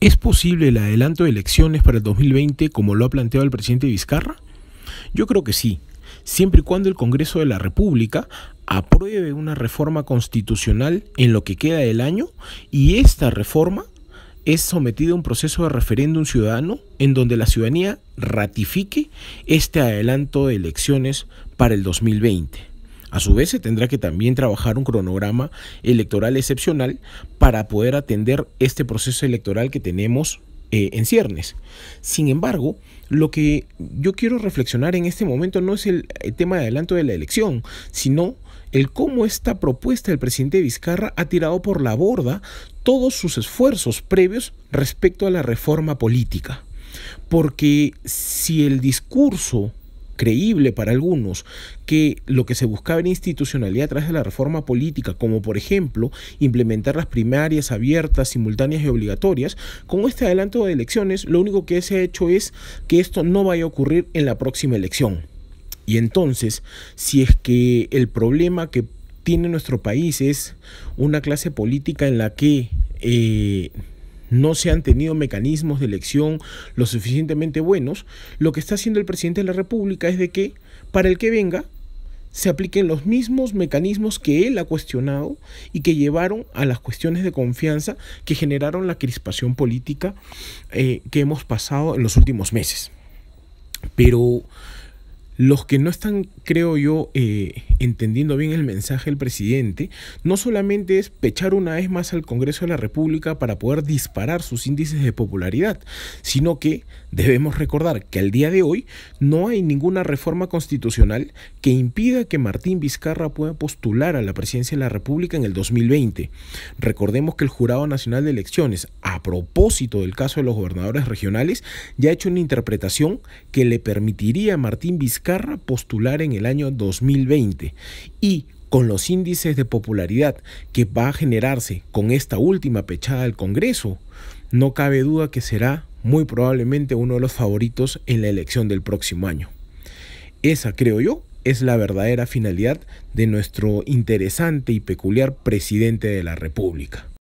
¿Es posible el adelanto de elecciones para el 2020 como lo ha planteado el presidente Vizcarra? Yo creo que sí, siempre y cuando el Congreso de la República apruebe una reforma constitucional en lo que queda del año y esta reforma es sometido a un proceso de referéndum ciudadano en donde la ciudadanía ratifique este adelanto de elecciones para el 2020. A su vez, se tendrá que también trabajar un cronograma electoral excepcional para poder atender este proceso electoral que tenemos eh, en ciernes. Sin embargo, lo que yo quiero reflexionar en este momento no es el, el tema de adelanto de la elección, sino el cómo esta propuesta del presidente Vizcarra ha tirado por la borda todos sus esfuerzos previos respecto a la reforma política. Porque si el discurso creíble para algunos que lo que se buscaba era institucionalidad a través de la reforma política, como por ejemplo implementar las primarias abiertas, simultáneas y obligatorias, con este adelanto de elecciones lo único que se ha hecho es que esto no vaya a ocurrir en la próxima elección. Y entonces, si es que el problema que tiene nuestro país es una clase política en la que eh, no se han tenido mecanismos de elección lo suficientemente buenos, lo que está haciendo el presidente de la República es de que para el que venga se apliquen los mismos mecanismos que él ha cuestionado y que llevaron a las cuestiones de confianza que generaron la crispación política eh, que hemos pasado en los últimos meses. Pero los que no están, creo yo, eh, entendiendo bien el mensaje del presidente, no solamente es pechar una vez más al Congreso de la República para poder disparar sus índices de popularidad, sino que debemos recordar que al día de hoy no hay ninguna reforma constitucional que impida que Martín Vizcarra pueda postular a la presidencia de la República en el 2020. Recordemos que el Jurado Nacional de Elecciones, propósito del caso de los gobernadores regionales, ya ha hecho una interpretación que le permitiría a Martín Vizcarra postular en el año 2020 y con los índices de popularidad que va a generarse con esta última pechada del Congreso, no cabe duda que será muy probablemente uno de los favoritos en la elección del próximo año. Esa, creo yo, es la verdadera finalidad de nuestro interesante y peculiar presidente de la República.